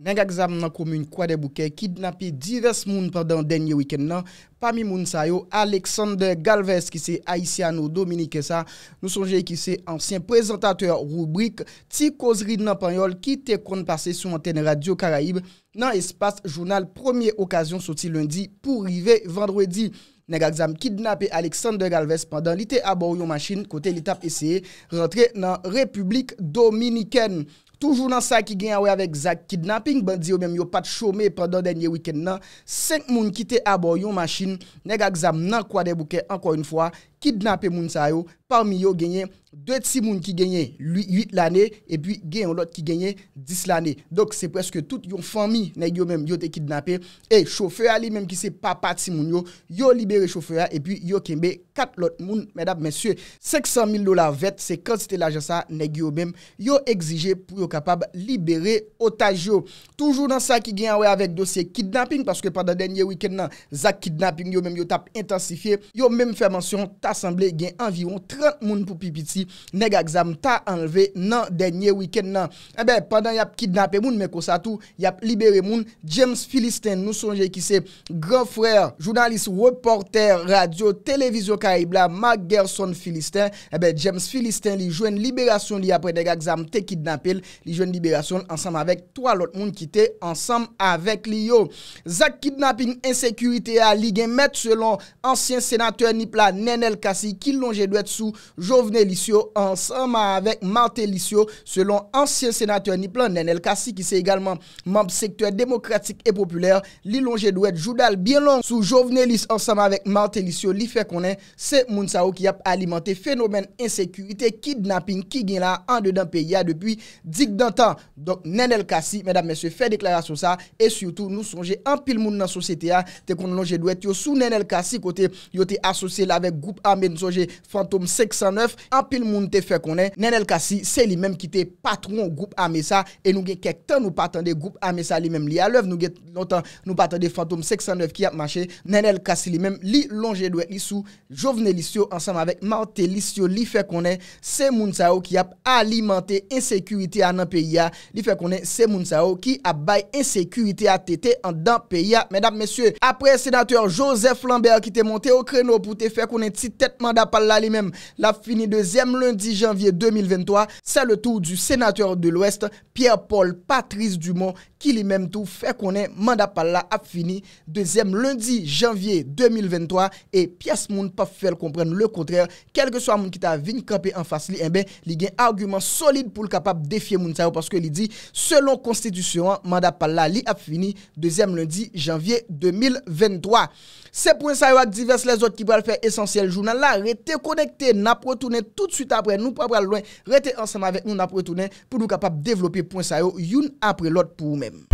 Nengakzam nan komoun kwa de bouke kidnapye divers moun pandan denye wiken nan. Pamimoun sayo, Alexander Galvez ki se Aisyano Dominike sa. Nou sonje ki se ansyen prezentateur rubrik ti kozri nan panyol ki te kon pase sou antene radio Karaib nan espas jounal premier okasyon soti lundi pou rive vendredi. Nengakzam kidnapye Alexander Galvez pandan li te abou yon machin kote li tap ese rentre nan Republik Dominiken. Toujou nan sa ki gen awe avek Zak Kidnapping... Bandi yo menm yo pat show me... Pendon denye wiken nan... 5 moun ki te abon yon masin... Nega gzam nan kwa de bouke... Anko yon fwa... kidnapè moun sa yo, parmi yo genyen 2 tsi moun ki genyen, lui 8 l'anè epi genyen lòt ki genyen 10 l'anè, dok se preske tout yon fami neg yo men yo te kidnapè e choufea li menm ki se pa pati moun yo yo libere choufea epi yo kembe 4 lòt moun, mèdap mèsye 500 000 lòlar vet, se kanzite l'ajensa neg yo menm, yo exije pou yo kapab libere otaj yo toujou nan sa ki genyen wè avèk dosye kidnapè, paske pandan denye wikènd nan, zak kidnapè, yo menm yo tap intensifiè, yo menm fè monsyon, ta Assemble gen anviron 30 moun pou pipiti Neg aksam ta anleve nan denye wikend nan Ebe, eh padan yap kidnap e moun Mwen kosato, yap libere moun James Filistin, nou sonje ki se Grand frère, jounalist, reporter Radio, televizyon Karibla, Mark Gerson Filistin Ebe, eh James Filistin li jwen Liberasyon li apre neg aksam te kidnap el Li jwen liberasyon ansam avek Toa lot moun ki te ansam avek li yo Zak kidnaping Insekurite a li gen met selon Ansyen senateur Nipla Nenel kasi ki lonje dwet sou jovne lisyo ansama avek martelisyo selon ansyen senatyo ni plan nenel kasi ki se egalman mamp sektwè demokratik e popüler li lonje dwet joudal bien lon sou jovne lisyo ansama avek martelisyo li fe konen se moun sa ou ki ap alimante fenomen insekurite kidnapping ki gen la an de dan pe ya depuy dik dan tan. Donk nenel kasi mèdam mèsyè fè deklarasyon sa e syoutou nou sonje an pil moun nan sosyete te konon lonje dwet yo sou nenel kasi kote yo te asosye lavek goup a Mwen soje Fantoum 609 An pil moun te fe konen Nenel Kassi se li menm ki te patron Goup Amesa e nou gen kek tan nou patande Goup Amesa li menm li alov Nou patande Fantoum 609 ki ap manche Nenel Kassi li menm li lonje dwe Li sou Jovenelisio ansanm avek Martelisio li fe konen Se moun sa ou ki ap alimante Insekurite anan pe ya Li fe konen se moun sa ou ki ap bay Insekurite atete anan pe ya Mwenap mesye apresenatour Joseph Lambert Ki te monte o kreno pou te fe konen tit tête mandat par là lui-même. La fini deuxième lundi janvier 2023. C'est le tour du sénateur de l'Ouest, Pierre-Paul Patrice Dumont, qui lui-même tout fait connaître mandat par là a fini deuxième lundi janvier 2023. Et pièce moun pas faire comprendre le contraire. Quel que soit moun qui t'a vint camper en face eh ben, li, il a un argument solide pour le capable défier moun parce que il dit, selon constitution, mandat par là li a fini deuxième lundi janvier 2023. C'est pour ça que divers les autres qui veulent faire essentiel journal la rete konekte na protounen tout suite apre nou papwa lwen rete ansan avek nou na protounen pou nou kapap devlopi pon sayo yon apre lot pou ou men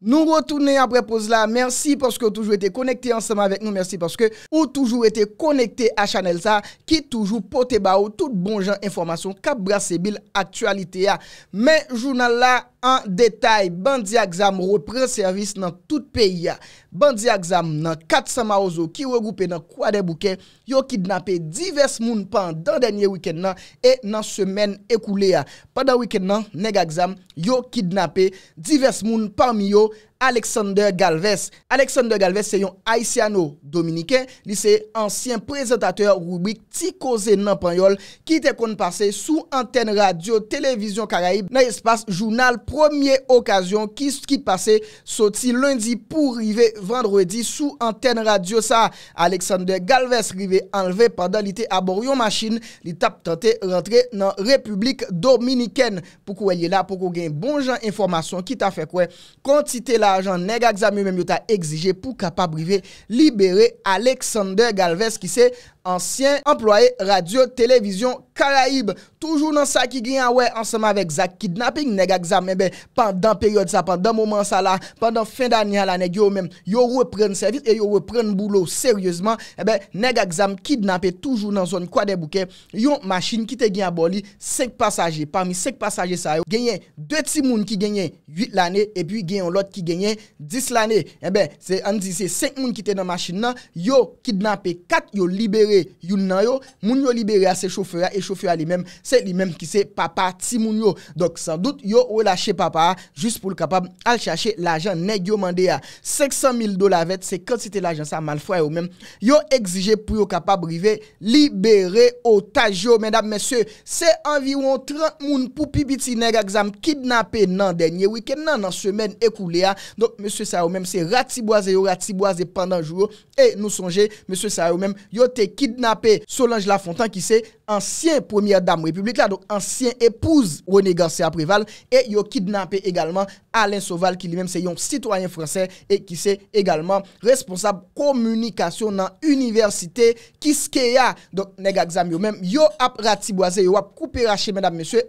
Nou rotounen aprepoz la Mersi porske ou toujou ete konekte ansama Mersi porske ou toujou ete konekte A chanel sa ki toujou pote ba ou Tout bon jan informasyon Kap brase bil aktualite ya Men jounan la an detay Bandi Aksam repre servis nan tout peyi ya Bandi Aksam nan Kat Sama Ozo ki wè goupen nan Kwa de bouken yo kidnapè Divers moun pandan denye wikend nan E nan semen ekoule ya Pandan wikend nan neg Aksam Yo kidnapè divers moun pandan yo people Alexander Galvez Alexander Galvez se yon Aisyano Dominiken Li se ansyen prezentateur Rubik Tiko Zenman Panyol Ki te kon pase sou antenne radio Televizyon Karaib Na espas jounal Premier okasyon ki pase Soti lundi pou rive vendredi Sou antenne radio sa Alexander Galvez rive anleve Padan li te abor yon machine Li tap tante rentre nan Republik Dominiken Poukou elye la poukou gen bonjan informasyon Ki ta fe kwen konti te la ajan negak zami menm yo ta egzije pou kapabrive, libere Alexander Galvez ki se ansyen, employe, radio, televizyon karaib, toujou nan sa ki gen anwe, ansenman vek, zak kidnaping neg aksam, ebe, pandan peryode sa pandan mouman sa la, pandan fin dan ni hal ane, yo mèm, yo wè pren servis e yo wè pren boulou, seryèzman ebe, neg aksam, kidnapé, toujou nan zon kwa de bouke, yon masjine ki te gen aboli, 5 pasajè, parmi 5 pasajè sa yo, genyen, 2 ti moun ki genyen, 8 l'anè, epi genyon lot ki genyen, 10 l'anè, ebe an di se, 5 moun ki te nan masjine nan yo kidnapé, 4 yo libere Yon nan yo, moun yo libere a se choufer E choufer a li men, se li men ki se Papa ti moun yo, dok san dout Yo ou lache papa a, jist pou l kapab Al chache l ajan neg yo mande a 500 mil do la vet, se kante se te l ajan Sa mal fwa yo men, yo exije Pou yo kapab rive, libere O taj yo, men dam mesye Se anviron 30 moun pou Pibiti neg aksam, kidnapen nan denye Weekend nan nan semen ekou le a Dok mesye sa yo men, se ratiboaze Yo ratiboaze pandan jou, e nou sonje Mesye sa yo men, yo te ki Kidnapé Solange Lafontan ki se Ansyen premier dame republik la Ansyen epouze reneganse aprival E yo kidnapé egalman Alen Soval ki li menm se yon citoyen franse E ki se egalman responsab Komunikasyon nan universite Kiske ya Yo ap ratibwaze Yo ap kouperache menam meswe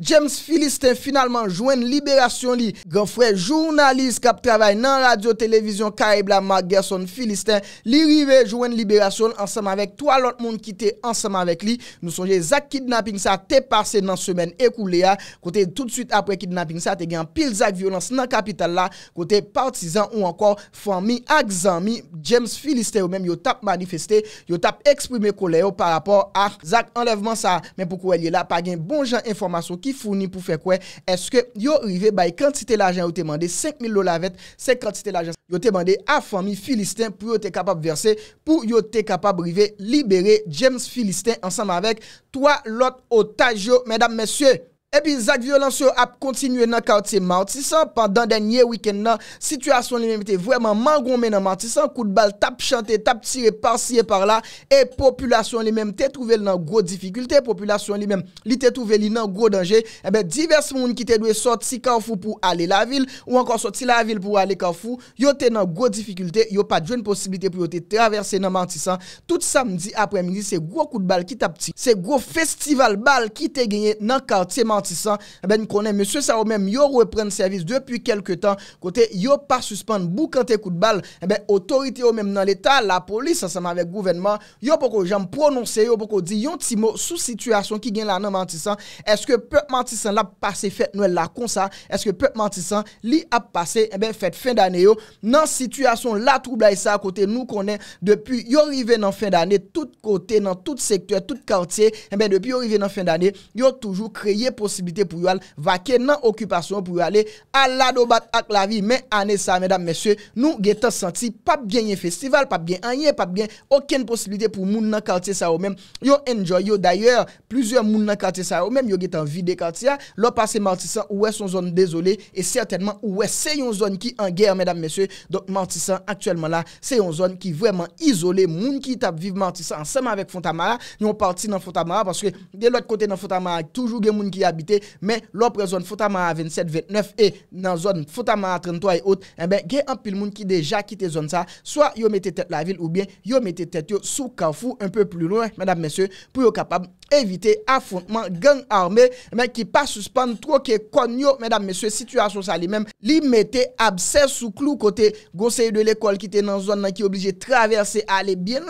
James Filistin Finalman jwen liberasyon li Grandfrey jounalist kap travay nan radio Televizyon Kaibla Margerson Filistin li rive jwen liberasyon anseman vek to alot moun ki te anseman vek li. Nou sonje Zak kidnapping sa te pase nan semen ekou le a kote tout suite apwe kidnapping sa te gen pil Zak violence nan kapital la kote partizan ou ankor Fomi, Aksam, James, Filiste ou men yo tap manifeste, yo tap eksprime koleyo par rapport a Zak enlevman sa. Men pou kou elye la pa gen bon jan informasyon ki founi pou fe kwe eske yo rive bay kantite la jen yo te mande 5 mil lola vet, 5 kantite la jen. Yo te mande a Fomi, Filiste pou yo te kapab verse, pou yo était capable de libérer James Philistin ensemble avec trois autres otages, mesdames, messieurs. E pi zak violansyo ap kontinue nan karte martisan, pandan denye wiken nan sitwasyon li menmite vwèman mangon men nan martisan, kout bal tap chante tap tire par siye par la e populasyon li menmite trouvel nan gro difikulte, populasyon li menmite trouvel li nan gro danje, ebe divers moun ki te dwe soti kawfou pou ale la vil ou ankon soti la vil pou ale kawfou yo te nan gro difikulte, yo pa djwen posibite pou yo te traverse nan martisan tout samdi apremidi se gro kout bal ki tap ti, se gro festival bal ki te genye nan karte martisan Tisan, eh nou konen monsye sa ou menm yo reprenn servis depi kelke tan kote yo pa suspande bou kante kout bal eh autorite ou menm nan l'Etat la polis ansan anvek gouvenman yo poko janm prononse, yo poko di yon ti mou sou situasyon ki gen la nanman Tisan eske pep man Tisan la pase fèt nou el la konsa, eske pep man Tisan li ap pase, eh fèt fèt fèn danè yo nan situasyon la troubla isa kote nou konen, depi yo rive nan fèn danè, tout kote, nan tout sektwè, tout kantye, depi yo rive nan fèn danè, yo toujou kreye pou Pou yo al vaken nan okupasyon Pou yo ale al lado bat ak la vi Men ane sa, men dam mesye Nou ge tan santi pap genye festival Pap gen anye, pap gen, oken posibilite Pou moun nan kartye sa yo men Yo enjoy yo, dayer, plizye moun nan kartye sa yo men Yo ge tan vide kartya Lo pase Martisan ouwe son zon desole E certainman ouwe se yon zon ki anger Men dam mesye, don Martisan aktuelman la Se yon zon ki vweman izole Moun ki tap vive Martisan ansama vek Fontamara Nou parti nan Fontamara Paske delot kote nan Fontamara Toujou gen moun ki ag Mwen lopre zon fota man a 27, 29 E nan zon fota man a 33 E mwen gen an pil moun ki deja Kite zon sa, soa yo mette tet la vil Ou bien yo mette tet yo sou kafou Un peu plu loun, mwen mwen se, pou yo kapab Evite afontman gen arme Mwen eh ki pa suspande tro ke Konyo, mwen mwen se, situasyon sa li mwen Li mette absen sou klou kote Gosey de l'ekol kite nan zon Nan ki oblije traverse ale bien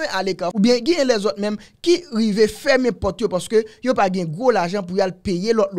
Ou bien gen le zon mwen Ki rive ferme pot yo, paske Yo pa gen gro l'ajen pou yal peye lop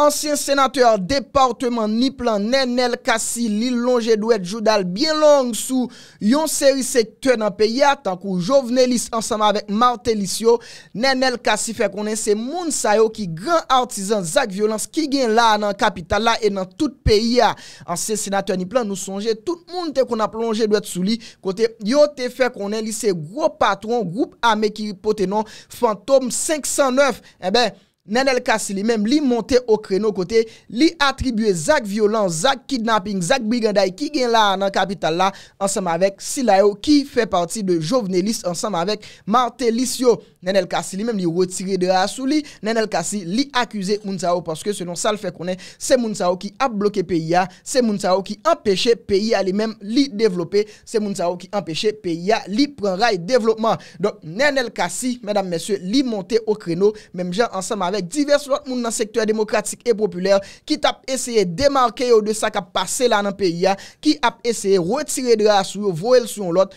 Ansyen senateur Departement Niplan, Nenel Kassi, li lonje dwe joudal bien long sou yon seri sektwen nan peyi a, tankou jovnelis ansama vek Martelisio. Nenel Kassi fè konen se moun sayo ki gran artizan zak violans ki gen la nan kapital la e nan tout peyi a. Ansyen senateur Niplan nou sonje, tout moun te kon ap lonje dwe sou li, kote yo te fè konen li se gro patron, group ame ki ipote non, Fantom 509, ebe... Eh Nenel Kassi li menm li monte o kreno kote li atribuye Zak Violant, Zak Kidnapping, Zak Briganday ki gen la nan kapital la ansam avek Silayo ki fe parti de Jovenelist ansam avek Martelisio Nenel Kassi li menm li retire de Asouli Nenel Kassi li akuse Mounsao paske selon sal fe konen se Mounsao ki ap bloke PIA se Mounsao ki empeshe PIA li menm li devlope se Mounsao ki empeshe PIA li pren ray devlopman Donk Nenel Kassi, menam mesye, li monte o kreno menm jan ansam avek Diverse lot moun nan sektor demokratik e popüler Kit ap eseye demarke yo de sa Kap pase la nan periya Ki ap eseye retire de la sou yo Voel sou yo lot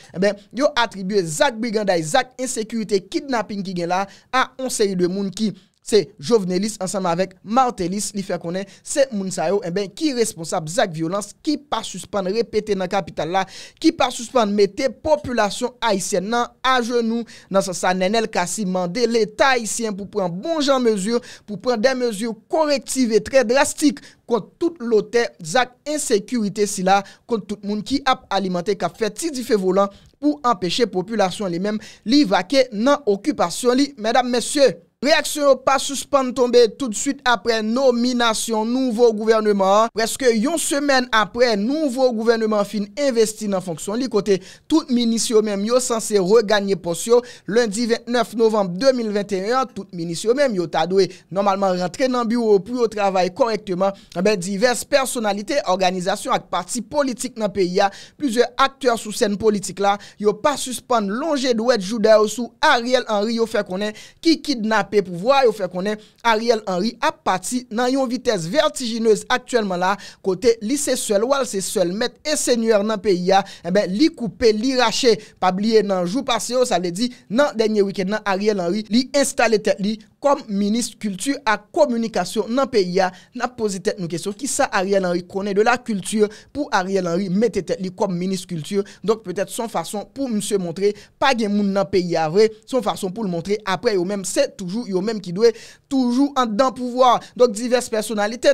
Yo atribuye zak briganday, zak insekurite Kidnapping ki gen la A onseye de moun ki Se Jovenelis ansanman vek Martelis li fè konen se moun sayo en eh ben ki responsab zak violans ki pa suspande repete nan kapital la ki pa suspande mette populasyon Haitien nan ajenou nan sa sa nenel kasi mande l'Etat Haitien pou pran bon jan mesur pou pran den mesur korektive tre drastik kont tout lote zak insekurite si la kont tout moun ki ap alimante kap fè ti di fè volan pou empèche populasyon li menm li vake nan okupasyon li. Mèdam mèsyè! Reaksyon yo pa suspande tombe tout de suite apre nominasyon nouvo gouvernement. Preske yon semen apre nouvo gouvernement fin investi nan fonksyon li kote. Tout minisyon men yo sanse regagne posyo. Lundi 29 novembe 2021, tout minisyon men yo ta doye normalman rentre nan biro pou yo travay korekteman. Eh Be divers personalite, organizasyon ak parti politik nan peyi ya. Plize aktyor sou sen politik la. Yo pa suspande longe dwe jouda yo sou Ariel Henry yo fe konen ki kidnap. pou vwa yo fè konen Ariel Henry ap pati nan yon vites vertigineuse aktuelman la kote li se sel wal se sel met e senyèr nan pe ya ebe li koupe li rache pabliye nan jou passeyo sa le di nan denye wikend nan Ariel Henry li installe te li kom Ministre Kulture a Komunikasyon nan PIA, nan pose tet nou kesyon ki sa Ariel Henry kone de la kulture, pou Ariel Henry mette tet li kom Ministre Kulture, donk petet son fason pou mse montre, pa gen moun nan PIA vwe, son fason pou l'montre apre yo menm, se toujou yo menm ki dwe toujou an dan pouvoar, donk divers personalite,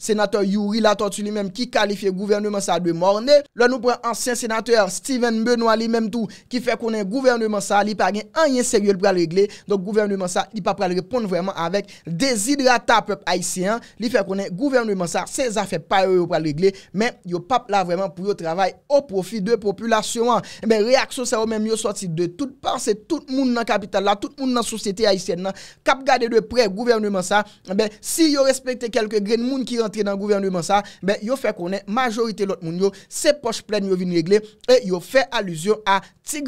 senatèr Yuri Latotu li menm ki kalifiye gouverne monsal de mornè, lò nou pre ansyen senatèr Steven Benoali menm tou, ki fe konen gouverne monsal li pa gen anyen seryol pral regle, donk gouverne monsal li pa pral regle, POND VREMAN AVÈK DÉZIDRATA PÖP AYSYEN LI FÈR KONEN GOUVERNEMEN SA SE ZAPHE PAYO YON PRA LEGLE MEN YON PAP LA VREMAN POU YON TRAVAY O PROFI DE POPULASYON MEN REAKSYO SA WOMEN YON SOTI DE TOUD PANSE TOUD MOUD NAN KAPITAL LA TOUD MOUD NAN SOSYETE AYSYEN NA KAP GADE DE PRÈ GOUVERNEMEN SA MEN SI YON RESPEKTE KELKE GREN MOUD KI RENTRE DAN GOUVERNEMEN SA MEN YON FÈR KONEN MAJORITE LOT MOUD Y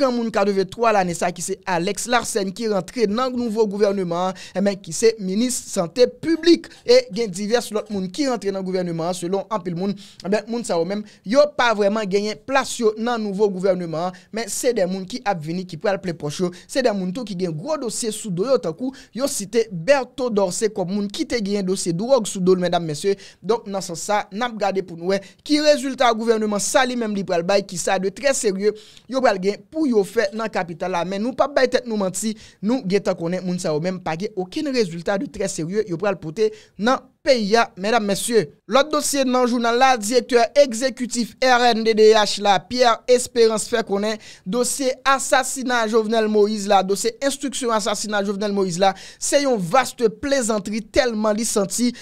men ki se Ministre Santé Publique e gen divers lot moun ki rentre nan gouvernement, selon ampil moun, men eh moun sa ou men, yo pa vreman genyen plasyon nan nouvo gouvernement, men se den moun ki apveni, ki pral ple pochon se den moun tou ki gen gros dosye sou do yo takou, yo site Berto Dorse kom moun ki te genyen dosye drog sou do l men dam mesye, donk nan san sa nap gade pou noue, ki rezultat gouvernement sali men li pral bay, ki sa de tre serye, yo pral gen pou yo fe nan kapital la men, nou pa bay tet nou manti nou gen takonen moun sa ou men, pake o ou kene rezultat de tre serye yo pral pote nan. Pe ya, mèdam mèsyè, lot dosye nanjou nan la direktur exekutif RNDDH la, Pierre Esperance Fekonè, dosye asasina Jovenel Moïse la, dosye instruksyon asasina Jovenel Moïse eh la, se yon vaste plezantri telman li senti,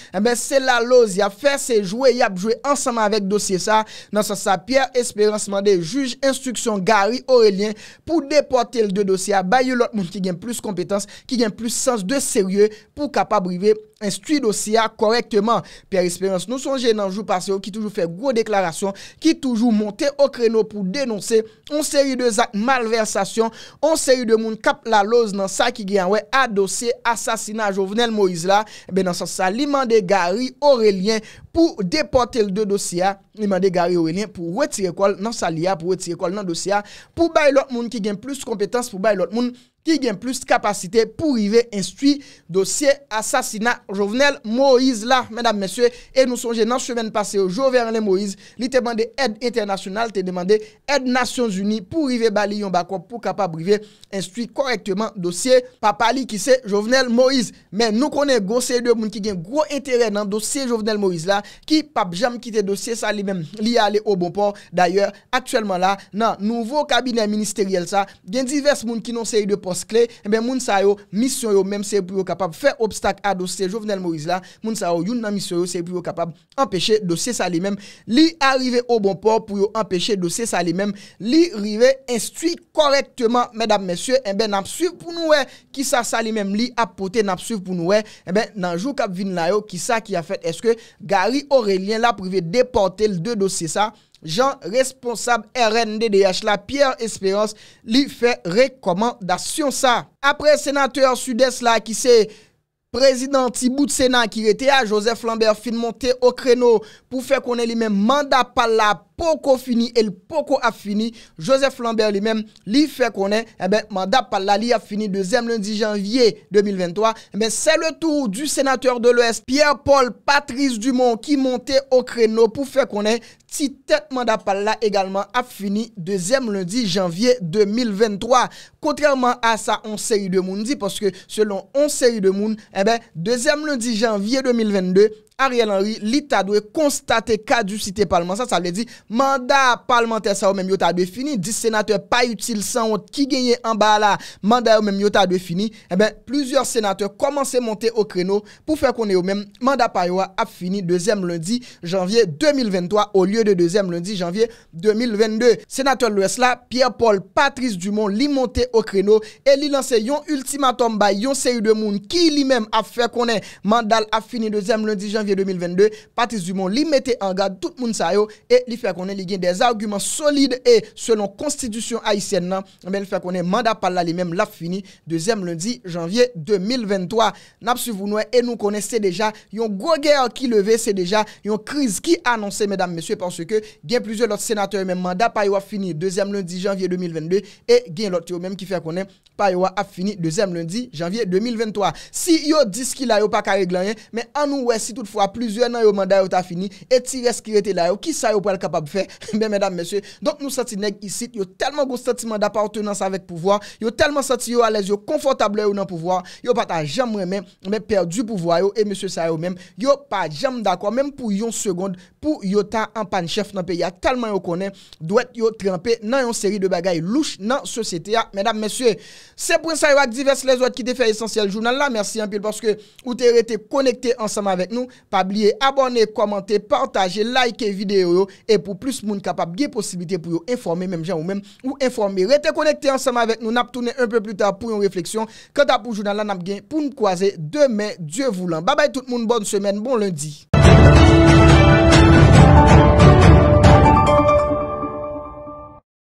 se la loz ya fè se jwè, yap jwè ansama avèk dosye sa, nan sa sa, Pierre Esperance mandè, juj instruksyon Gary Aurelien, pou depote l de dosye a baye lot moun ki gen plus kompetans, ki gen plus sens de serye pou kapabrive mèsyè. instui dosiya korekteman. Pierre Esperance nou sonje nan jou passeyo ki toujou fe gro deklarasyon, ki toujou monte o kreno pou denonse on seri de malversasyon, on seri de moun kap la loz nan sa ki gyanwe a dosye asasina jovenel Moïse la, eh be nan sa sa limande gari aurelien pou depote l de dosiya. ni mande Gary Orenien pou wet sirekol nan saliya, pou wet sirekol nan dosya, pou bay lot moun ki gen plus kompetans, pou bay lot moun ki gen plus kapasite, pou rive instui dosye asasina Jovenel Moïse la. Menam mesye, e nou sonje nan cheven pase yo, Jovenel Moïse li te mande ed internasyonal, te demande ed Nasyons Uni, pou rive bali yon bako, pou kapab rive instui korekteman dosye, pa pali ki se Jovenel Moïse. Men nou konen gosye de moun ki gen gro entere nan dosye Jovenel Moïse la, ki pap jam kite dosye sali, li ale o bon port. D'ayor, aktuelman la, nan nouvo kabinet ministeriel sa, gen divers moun ki non se yi de pos kle, eh moun sa yo misyon yo menm se pou yo kapab fe obstak ados se Jovenel Moriz la, moun sa yo yon nan misyon yo se pou yo kapab empeshe dosye sa li menm. Li arive o bon port pou yo empeshe dosye sa li menm. Li rive instui korektman mèdap mèsyo, mèdap mèsyo, mèdap mèsyo, mèdap mèsyo, mèdap mèsyo, mèdap mèsyo, de dosye sa. Jean responsable RNDDH la Pierre Esperance li fe rekomandasyon sa. Apre senateur sudès la ki se prezidenti bout senat ki rete a Joseph Lambert fin monte o kreno pou fe konen li men manda pala Poco fini et le poco a fini. Joseph Lambert lui-même, lui fait qu'on est, eh ben, mandat par a fini deuxième lundi janvier 2023. Mais eh ben, c'est le tour du sénateur de l'Ouest, Pierre-Paul Patrice Dumont, qui montait au créneau pour faire qu'on est, petit tête mandat là également a fini deuxième lundi janvier 2023. Contrairement à ça, on série de monde dit, parce que selon on série de monde, eh ben, deuxième lundi janvier 2022, Ariel Henry, l'État doit constater caducité parlementaire. Ça, ça veut dire, mandat parlementaire, ça, même, yota doit fini. 10 sénateurs pas utiles sans honte qui gagne en bas là, mandat, même, yota doit fini. Eh bien, plusieurs sénateurs commencent à monter au créneau pour faire qu'on est au même mandat par a fini deuxième lundi janvier 2023 au lieu de deuxième lundi janvier 2022. Sénateur l'Ouest là, Pierre-Paul Patrice Dumont, li monté au créneau et li lancé yon ultimatum by yon de monde qui lui-même a fait qu'on est mandat a fini deuxième lundi janvier 2022, Patis Dumont li mette an gade, tout moun sa yo, e li fè konen li gen des argumans solide e selon konstitisyon haisyen nan, men fè konen mandat pa la li men la fini 2em lundi janvye 2023 Napsi vounwen, e nou konen, se deja yon goger ki leve, se deja yon kriz ki anonsen, mèdame, mèsyon panse ke gen plizye lot senatèr men mandat pa yo a fini 2em lundi janvye 2022, e gen lot yo men ki fè konen pa yo a fini 2em lundi janvye 2023. Si yo dis ki la yo pa ka reglan yen, men an nou wè si toutfwa A plusieurs nan yo manda yo ta fini Et ti reskirete la yo Ki sa yo pou el kapab fe? Ben, mèdame, mèsyè Donk nou sati neg isit Yo telman gos sati manda partenans avèk pouvoi Yo telman sati yo alèz yo konfortable yo nan pouvoi Yo pata jam mèm Mè perdi pouvoi yo E mèsyè sa yo mèm Yo pa jam dakwa Mèm pou yon segonde Pou yo ta anpanchef nan pe Ya telman yo konen Dwèt yo trempè nan yon seri de bagay louch nan sòsété ya Mèdame, mèsyè Se pou yon sa yo ak divers les wèd ki te fè esensyèl joun Pabliye, abone, komante, partaje, like videyo yo. E pou plus moun kapap, ge posibite pou yo informe, mèm jan ou mèm ou informe. Rete konekte ansama avèk nou, nap tourne un peu plus ta pou yon refleksyon. Kata pou jounan lan ap gen, pou nou kwaze, demè, dievoulan. Babay tout moun, bonn semen, bon lundi.